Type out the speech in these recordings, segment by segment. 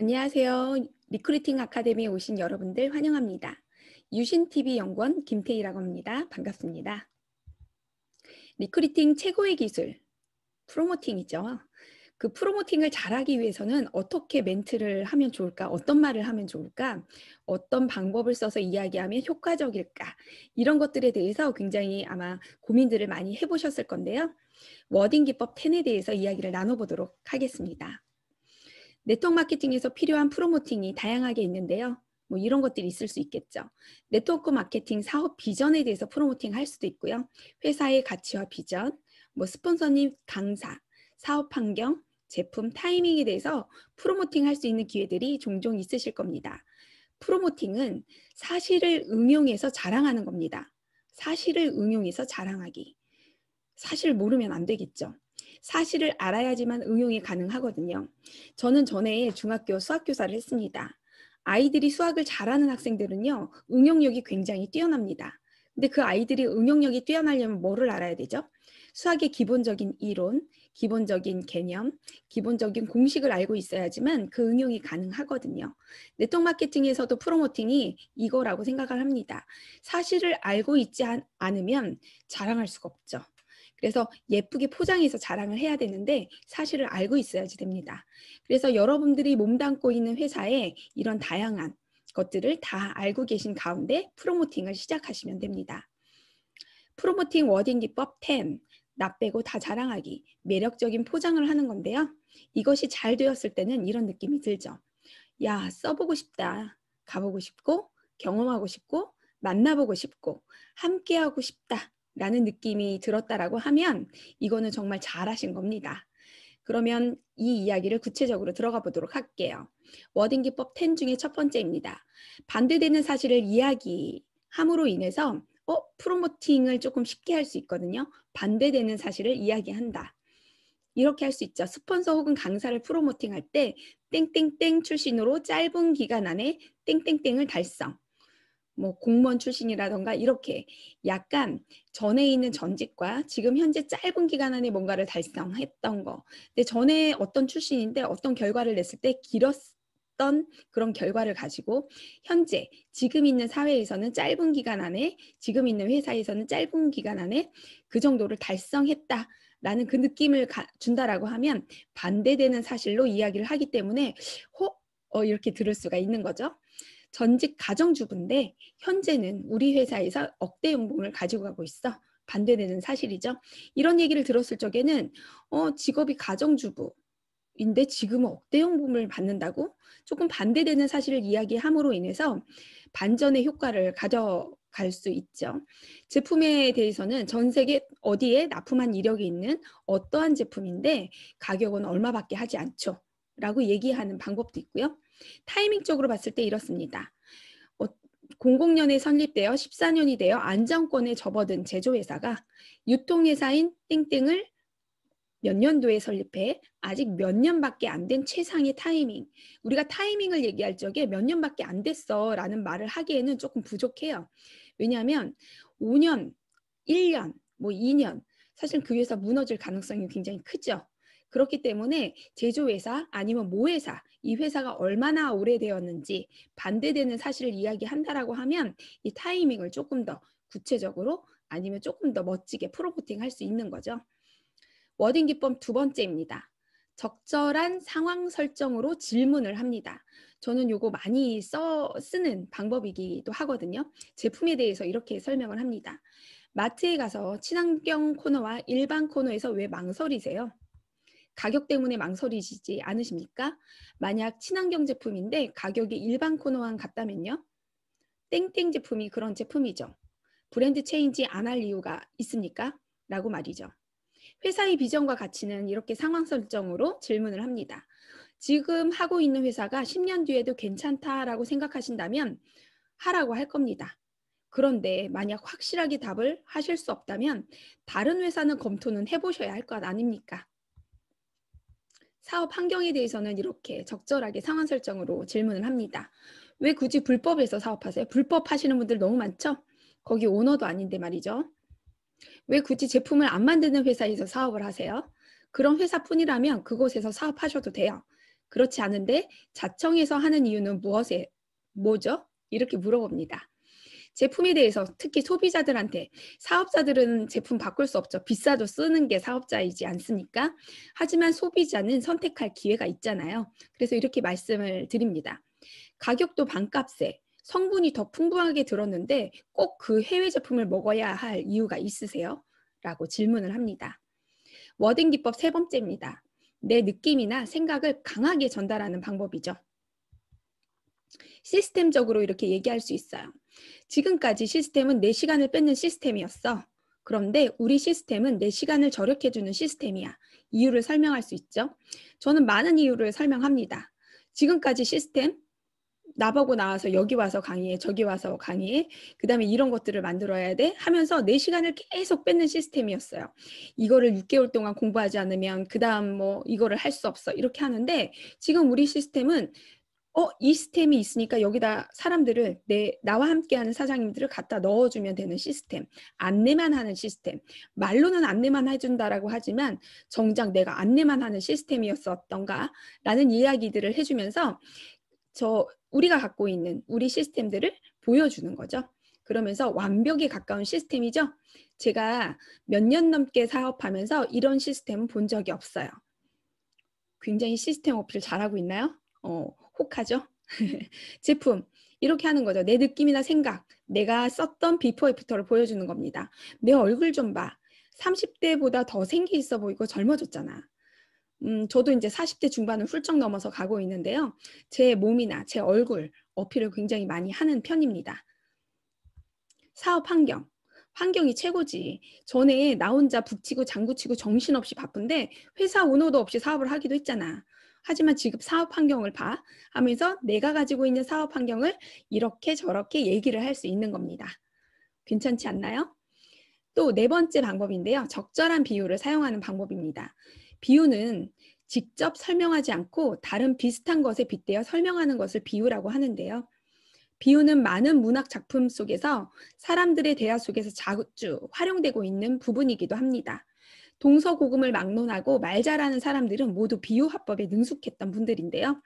안녕하세요. 리크루팅 아카데미에 오신 여러분들 환영합니다. 유신TV 연구원 김태희라고 합니다. 반갑습니다. 리크루팅 최고의 기술, 프로모팅이죠. 그 프로모팅을 잘하기 위해서는 어떻게 멘트를 하면 좋을까? 어떤 말을 하면 좋을까? 어떤 방법을 써서 이야기하면 효과적일까? 이런 것들에 대해서 굉장히 아마 고민들을 많이 해보셨을 건데요. 워딩 기법 10에 대해서 이야기를 나눠보도록 하겠습니다. 네트워크 마케팅에서 필요한 프로모팅이 다양하게 있는데요. 뭐 이런 것들이 있을 수 있겠죠. 네트워크 마케팅 사업 비전에 대해서 프로모팅 할 수도 있고요. 회사의 가치와 비전, 뭐 스폰서님 강사, 사업 환경, 제품 타이밍에 대해서 프로모팅 할 수 있는 기회들이 종종 있으실 겁니다. 프로모팅은 사실을 응용해서 자랑하는 겁니다. 사실을 응용해서 자랑하기. 사실 모르면 안 되겠죠. 사실을 알아야지만 응용이 가능하거든요. 저는 전에 중학교 수학교사를 했습니다. 아이들이 수학을 잘하는 학생들은요, 응용력이 굉장히 뛰어납니다. 근데 그 아이들이 응용력이 뛰어나려면 뭐를 알아야 되죠? 수학의 기본적인 이론, 기본적인 개념, 기본적인 공식을 알고 있어야지만 그 응용이 가능하거든요. 네트워크 마케팅에서도 프로모팅이 이거라고 생각을 합니다. 사실을 알고 있지 않으면 자랑할 수가 없죠. 그래서 예쁘게 포장해서 자랑을 해야 되는데 사실을 알고 있어야지 됩니다. 그래서 여러분들이 몸담고 있는 회사에 이런 다양한 것들을 다 알고 계신 가운데 프로모팅을 시작하시면 됩니다. 프로모팅 워딩 기법 10. 나 빼고 다 자랑하기. 매력적인 포장을 하는 건데요. 이것이 잘 되었을 때는 이런 느낌이 들죠. 야, 써보고 싶다. 가보고 싶고, 경험하고 싶고, 만나보고 싶고, 함께하고 싶다. 라는 느낌이 들었다라고 하면 이거는 정말 잘하신 겁니다. 그러면 이 이야기를 구체적으로 들어가 보도록 할게요. 워딩 기법 10 중에 첫 번째입니다. 반대되는 사실을 이야기함으로 인해서 어, 프로모팅을 조금 쉽게 할 수 있거든요. 반대되는 사실을 이야기한다. 이렇게 할 수 있죠. 스폰서 혹은 강사를 프로모팅할 때 땡땡땡 출신으로 짧은 기간 안에 땡땡땡을 달성. 뭐 공무원 출신이라던가 이렇게 약간 전에 있는 전직과 지금 현재 짧은 기간 안에 뭔가를 달성했던 거 근데 전에 어떤 출신인데 어떤 결과를 냈을 때 길었 던 그런 결과를 가지고 현재 지금 있는 사회에서는 짧은 기간 안에 지금 있는 회사에서는 짧은 기간 안에 그 정도를 달성했다. 라는 그 느낌을 가, 준다라고 하면 반대되는 사실로 이야기를 하기 때문에 호, 어, 이렇게 들을 수가 있는 거죠. 전직 가정주부인데 현재는 우리 회사에서 억대 연봉을 가지고 가고 있어. 반대되는 사실이죠. 이런 얘기를 들었을 적에는 어, 직업이 가정주부, 인데 지금 억대 연봉을 받는다고 조금 반대되는 사실을 이야기함으로 인해서 반전의 효과를 가져갈 수 있죠. 제품에 대해서는 전 세계 어디에 납품한 이력이 있는 어떠한 제품인데 가격은 얼마밖에 하지 않죠. 라고 얘기하는 방법도 있고요. 타이밍적으로 봤을 때 이렇습니다. 00년에 어, 설립되어 14년이 되어 안정권에 접어든 제조회사가 유통회사인 땡땡을 몇 년도에 설립해 아직 몇 년밖에 안 된 최상의 타이밍 우리가 타이밍을 얘기할 적에 몇 년밖에 안 됐어 라는 말을 하기에는 조금 부족해요 왜냐하면 5년, 1년, 뭐 2년 사실 그 회사 무너질 가능성이 굉장히 크죠 그렇기 때문에 제조회사 아니면 모회사 이 회사가 얼마나 오래되었는지 반대되는 사실을 이야기한다라고 하면 이 타이밍을 조금 더 구체적으로 아니면 조금 더 멋지게 프로포팅 할 수 있는 거죠. 워딩 기법 두 번째입니다. 적절한 상황 설정으로 질문을 합니다. 저는 요거 많이 써 쓰는 방법이기도 하거든요. 제품에 대해서 이렇게 설명을 합니다. 마트에 가서 친환경 코너와 일반 코너에서 왜 망설이세요? 가격 때문에 망설이시지 않으십니까? 만약 친환경 제품인데 가격이 일반 코너와 같다면요? 땡땡 제품이 그런 제품이죠. 브랜드 체인지 안 할 이유가 있습니까? 라고 말이죠. 회사의 비전과 가치는 이렇게 상황 설정으로 질문을 합니다. 지금 하고 있는 회사가 10년 뒤에도 괜찮다라고 생각하신다면 하라고 할 겁니다. 그런데 만약 확실하게 답을 하실 수 없다면 다른 회사는 검토는 해보셔야 할 것 아닙니까? 사업 환경에 대해서는 이렇게 적절하게 상황 설정으로 질문을 합니다. 왜 굳이 불법에서 사업하세요? 불법 하시는 분들 너무 많죠? 거기 오너도 아닌데 말이죠. 왜 굳이 제품을 안 만드는 회사에서 사업을 하세요? 그런 회사뿐이라면 그곳에서 사업하셔도 돼요. 그렇지 않은데 자청해서 하는 이유는 무엇에 뭐죠? 이렇게 물어봅니다. 제품에 대해서 특히 소비자들한테 사업자들은 제품 바꿀 수 없죠. 비싸도 쓰는 게 사업자이지 않습니까? 하지만 소비자는 선택할 기회가 있잖아요. 그래서 이렇게 말씀을 드립니다. 가격도 반값에 성분이 더 풍부하게 들었는데 꼭 그 해외 제품을 먹어야 할 이유가 있으세요? 라고 질문을 합니다. 워딩 기법 세 번째입니다. 내 느낌이나 생각을 강하게 전달하는 방법이죠. 시스템적으로 이렇게 얘기할 수 있어요. 지금까지 시스템은 내 네 시간을 뺏는 시스템이었어. 그런데 우리 시스템은 내 네 시간을 절약해주는 시스템이야. 이유를 설명할 수 있죠. 저는 많은 이유를 설명합니다. 지금까지 시스템, 나보고 나와서 여기 와서 강의해, 저기 와서 강의해, 그 다음에 이런 것들을 만들어야 돼 하면서 내 네 시간을 계속 뺏는 시스템이었어요. 이거를 6개월 동안 공부하지 않으면 그 다음 뭐 이거를 할 수 없어 이렇게 하는데 지금 우리 시스템은 어, 이 시스템이 있으니까 여기다 사람들을 내 나와 함께하는 사장님들을 갖다 넣어주면 되는 시스템, 안내만 하는 시스템. 말로는 안내만 해준다라고 하지만 정작 내가 안내만 하는 시스템이었었던가라는 이야기들을 해주면서 저 우리가 갖고 있는 우리 시스템들을 보여주는 거죠. 그러면서 완벽에 가까운 시스템이죠. 제가 몇 년 넘게 사업하면서 이런 시스템은 본 적이 없어요. 굉장히 시스템 어필 잘하고 있나요? 어, 혹하죠. 제품 이렇게 하는 거죠. 내 느낌이나 생각, 내가 썼던 비포 애프터를 보여주는 겁니다. 내 얼굴 좀 봐. 30대보다 더 생기 있어 보이고 젊어졌잖아. 음, 저도 이제 40대 중반을 훌쩍 넘어서 가고 있는데요. 제 몸이나 제 얼굴 어필을 굉장히 많이 하는 편입니다. 사업 환경. 환경이 최고지. 전에 나 혼자 북치고 장구치고 정신없이 바쁜데 회사 운호도 없이 사업을 하기도 했잖아. 하지만 지금 사업 환경을 봐 하면서 내가 가지고 있는 사업 환경을 이렇게 저렇게 얘기를 할 수 있는 겁니다. 괜찮지 않나요? 또 네 번째 방법인데요. 적절한 비유를 사용하는 방법입니다. 비유는 직접 설명하지 않고 다른 비슷한 것에 빗대어 설명하는 것을 비유라고 하는데요. 비유는 많은 문학 작품 속에서 사람들의 대화 속에서 자주 활용되고 있는 부분이기도 합니다. 동서고금을 막론하고 말 잘하는 사람들은 모두 비유화법에 능숙했던 분들인데요.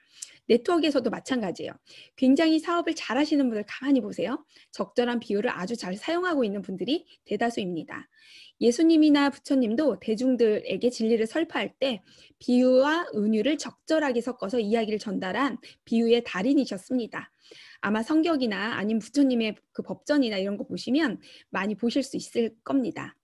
네트워크에서도 마찬가지예요. 굉장히 사업을 잘하시는 분들 가만히 보세요. 적절한 비유를 아주 잘 사용하고 있는 분들이 대다수입니다. 예수님이나 부처님도 대중들에게 진리를 설파할 때 비유와 은유를 적절하게 섞어서 이야기를 전달한 비유의 달인이셨습니다. 아마 성격이나 아님 부처님의 그 법전이나 이런 거 보시면 많이 보실 수 있을 겁니다.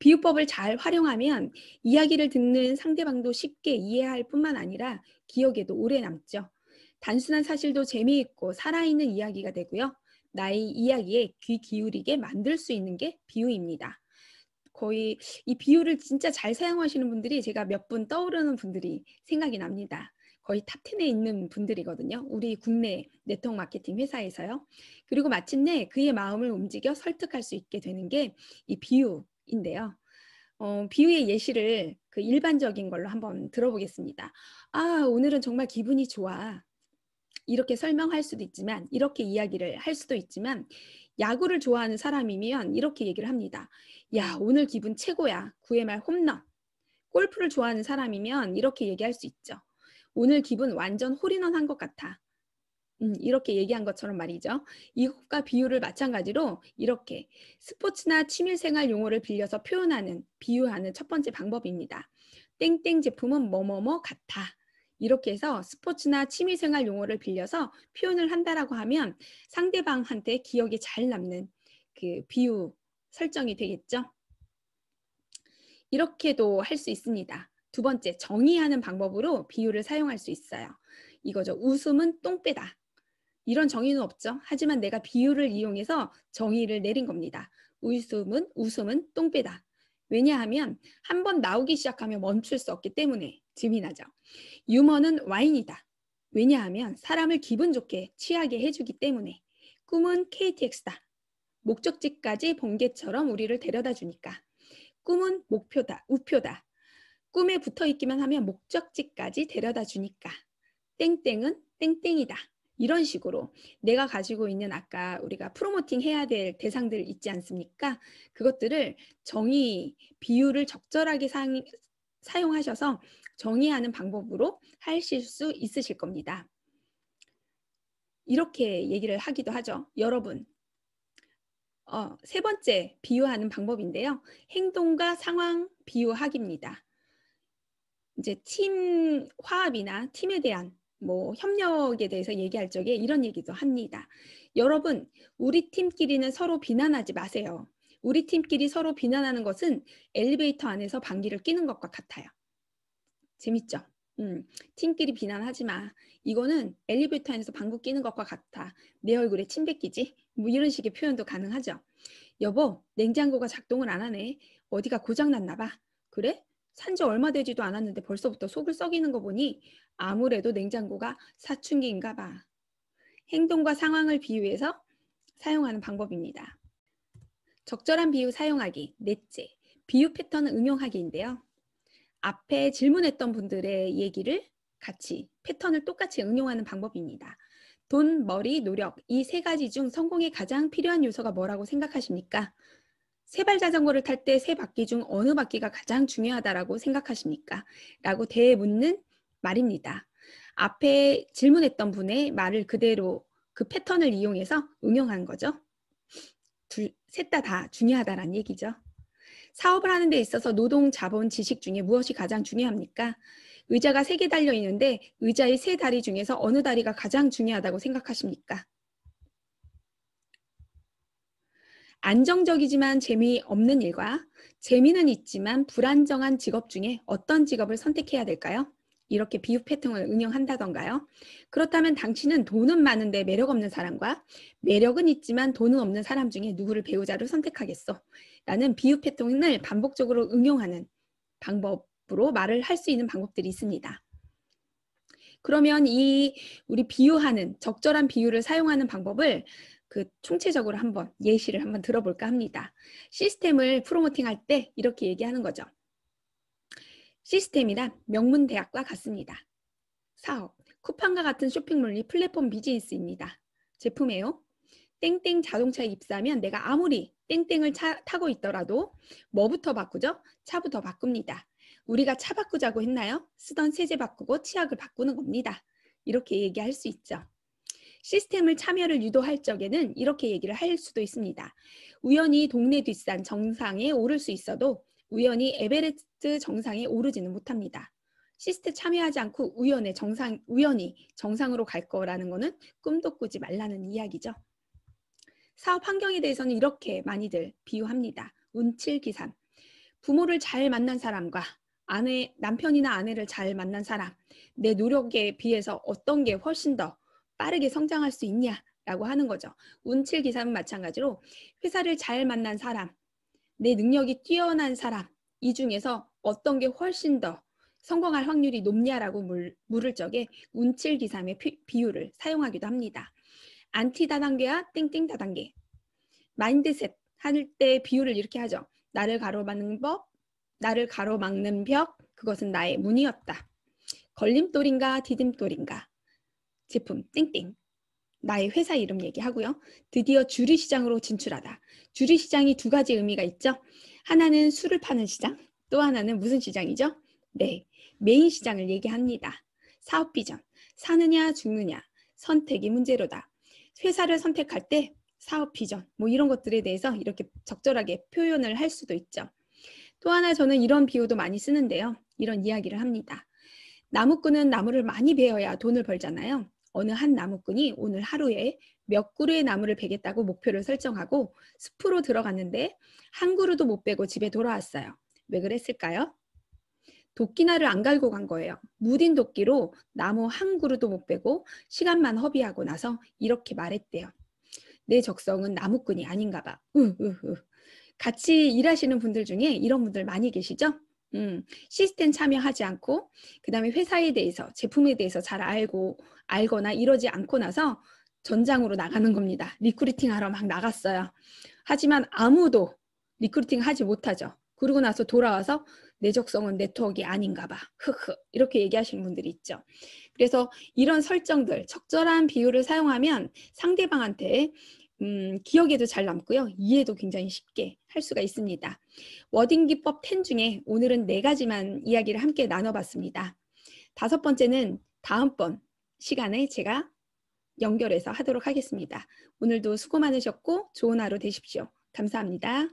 비유법을 잘 활용하면 이야기를 듣는 상대방도 쉽게 이해할 뿐만 아니라 기억에도 오래 남죠. 단순한 사실도 재미있고 살아있는 이야기가 되고요. 나의 이야기에 귀 기울이게 만들 수 있는 게 비유입니다. 거의 이 비유를 진짜 잘 사용하시는 분들이 제가 몇 분 떠오르는 분들이 생각이 납니다. 거의 탑텐에 있는 분들이거든요. 우리 국내 네트워크 마케팅 회사에서요. 그리고 마침내 그의 마음을 움직여 설득할 수 있게 되는 게 이 비유 인데요. 어, 비유의 예시를 그 일반적인 걸로 한번 들어보겠습니다. 아, 오늘은 정말 기분이 좋아. 이렇게 설명할 수도 있지만, 이렇게 이야기를 할 수도 있지만, 야구를 좋아하는 사람이면 이렇게 얘기를 합니다. 야, 오늘 기분 최고야. 구회말 홈런. 골프를 좋아하는 사람이면 이렇게 얘기할 수 있죠. 오늘 기분 완전 홀인원 한 것 같아. 음, 이렇게 얘기한 것처럼 말이죠. 이것과 비유를 마찬가지로 이렇게 스포츠나 취미생활 용어를 빌려서 표현하는, 비유하는 첫 번째 방법입니다. 땡땡 제품은 뭐뭐뭐 같아. 이렇게 해서 스포츠나 취미생활 용어를 빌려서 표현을 한다라고 하면 상대방한테 기억이잘 남는 그 비유 설정이 되겠죠. 이렇게도 할 수 있습니다. 두 번째, 정의하는 방법으로 비유를 사용할 수 있어요. 이거죠. 웃음은 똥배다. 이런 정의는 없죠. 하지만 내가 비유를 이용해서 정의를 내린 겁니다. 웃음은 웃음은 똥배다. 왜냐하면 한 번 나오기 시작하면 멈출 수 없기 때문에 즈이나죠 유머는 와인이다. 왜냐하면 사람을 기분 좋게 취하게 해주기 때문에 꿈은 KTX다. 목적지까지 번개처럼 우리를 데려다 주니까 꿈은 목표다, 우표다. 꿈에 붙어 있기만 하면 목적지까지 데려다 주니까 땡땡은 땡땡이다. 이런 식으로 내가 가지고 있는 아까 우리가 프로모팅 해야 될 대상들 있지 않습니까? 그것들을 정의 비율을 적절하게 상, 사용하셔서 정의하는 방법으로 하실 수 있으실 겁니다. 이렇게 얘기를 하기도 하죠. 여러분, 어, 세 번째 비유하는 방법인데요. 행동과 상황 비유학입니다. 이제 팀 화합이나 팀에 대한 뭐 협력에 대해서 얘기할 적에 이런 얘기도 합니다. 여러분, 우리 팀끼리는 서로 비난하지 마세요. 우리 팀끼리 서로 비난하는 것은 엘리베이터 안에서 방귀를 끼는 것과 같아요. 재밌죠? 음, 팀끼리 비난하지 마. 이거는 엘리베이터 안에서 방귀 끼는 것과 같아. 내 얼굴에 침 뱉기지? 뭐 이런 식의 표현도 가능하죠. 여보, 냉장고가 작동을 안 하네. 어디가 고장났나 봐. 그래? 산지 얼마 되지도 않았는데 벌써부터 속을 썩이는 거 보니 아무래도 냉장고가 사춘기인가 봐. 행동과 상황을 비유해서 사용하는 방법입니다. 적절한 비유 사용하기, 넷째, 비유 패턴을 응용하기인데요. 앞에 질문했던 분들의 얘기를 같이, 패턴을 똑같이 응용하는 방법입니다. 돈, 머리, 노력, 이 세 가지 중 성공에 가장 필요한 요소가 뭐라고 생각하십니까? 세발 자전거를 탈 때 세 바퀴 중 어느 바퀴가 가장 중요하다라고 생각하십니까? 라고 대에 묻는 말입니다. 앞에 질문했던 분의 말을 그대로 그 패턴을 이용해서 응용한 거죠. 둘, 셋 다 다 중요하다란 얘기죠. 사업을 하는 데 있어서 노동, 자본, 지식 중에 무엇이 가장 중요합니까? 의자가 세 개 달려 있는데 의자의 세 다리 중에서 어느 다리가 가장 중요하다고 생각하십니까? 안정적이지만 재미없는 일과 재미는 있지만 불안정한 직업 중에 어떤 직업을 선택해야 될까요? 이렇게 비유 패턴을 응용한다던가요? 그렇다면 당신은 돈은 많은데 매력 없는 사람과 매력은 있지만 돈은 없는 사람 중에 누구를 배우자로 선택하겠어 라는 비유 패턴을 반복적으로 응용하는 방법으로 말을 할 수 있는 방법들이 있습니다. 그러면 이 우리 비유하는 적절한 비유를 사용하는 방법을 그 총체적으로 한번 예시를 한번 들어볼까 합니다. 시스템을 프로모팅할 때 이렇게 얘기하는 거죠. 시스템이란 명문 대학과 같습니다. 사업, 쿠팡과 같은 쇼핑몰이 플랫폼 비즈니스입니다. 제품에요. 땡땡 자동차에 입사하면 내가 아무리 땡땡을 차, 타고 있더라도 뭐부터 바꾸죠? 차부터 바꿉니다. 우리가 차 바꾸자고 했나요? 쓰던 세제 바꾸고 치약을 바꾸는 겁니다. 이렇게 얘기할 수 있죠. 시스템을 참여를 유도할 적에는 이렇게 얘기를 할 수도 있습니다. 우연히 동네 뒷산 정상에 오를 수 있어도 우연히 에베레스트 정상에 오르지는 못합니다. 시스템 참여하지 않고 우연의 정상, 우연히 정상으로 갈 거라는 거는 꿈도 꾸지 말라는 이야기죠. 사업 환경에 대해서는 이렇게 많이들 비유합니다. 운칠기삼. 부모를 잘 만난 사람과 아내, 남편이나 아내를 잘 만난 사람, 내 노력에 비해서 어떤 게 훨씬 더 빠르게 성장할 수 있냐라고 하는 거죠. 운칠 기사는 마찬가지로 회사를 잘 만난 사람, 내 능력이 뛰어난 사람 이 중에서 어떤 게 훨씬 더 성공할 확률이 높냐라고 물, 물을 적에 운칠 기삼의 비율을 사용하기도 합니다. 안티 다단계와 땡땡 다단계 마인드셋 할 때 비율을 이렇게 하죠. 나를 가로막는 법, 나를 가로막는 벽, 그것은 나의 문이었다. 걸림돌인가 디딤돌인가 제품 땡땡 나의 회사 이름 얘기하고요. 드디어 주류 시장으로 진출하다. 주류 시장이 두 가지 의미가 있죠. 하나는 술을 파는 시장, 또 하나는 무슨 시장이죠? 네, 메인 시장을 얘기합니다. 사업 비전, 사느냐 죽느냐, 선택이 문제로다. 회사를 선택할 때 사업 비전, 뭐 이런 것들에 대해서 이렇게 적절하게 표현을 할 수도 있죠. 또 하나 저는 이런 비유도 많이 쓰는데요. 이런 이야기를 합니다. 나무꾼은 나무를 많이 베어야 돈을 벌잖아요. 어느 한 나무꾼이 오늘 하루에 몇 그루의 나무를 베겠다고 목표를 설정하고 숲으로 들어갔는데 한 그루도 못 베고 집에 돌아왔어요. 왜 그랬을까요? 도끼나를 안 갈고 간 거예요. 무딘 도끼로 나무 한 그루도 못 베고 시간만 허비하고 나서 이렇게 말했대요. 내 적성은 나무꾼이 아닌가 봐. 으으으. 같이 일하시는 분들 중에 이런 분들 많이 계시죠? 음, 시스템 참여하지 않고 그 다음에 회사에 대해서 제품에 대해서 잘 알고 알거나 이러지 않고 나서 전장으로 나가는 겁니다. 리크루팅 하러 막 나갔어요. 하지만 아무도 리크루팅 하지 못하죠. 그러고 나서 돌아와서 내적성은 네트워크 아닌가 봐. 흐흐 이렇게 얘기하시는 분들이 있죠. 그래서 이런 설정들 적절한 비율을 사용하면 상대방한테 음, 기억에도 잘 남고요. 이해도 굉장히 쉽게 할 수가 있습니다. 워딩 기법 10 중에 오늘은 네 가지만 이야기를 함께 나눠봤습니다. 다섯 번째는 다음번 시간에 제가 연결해서 하도록 하겠습니다. 오늘도 수고 많으셨고 좋은 하루 되십시오. 감사합니다.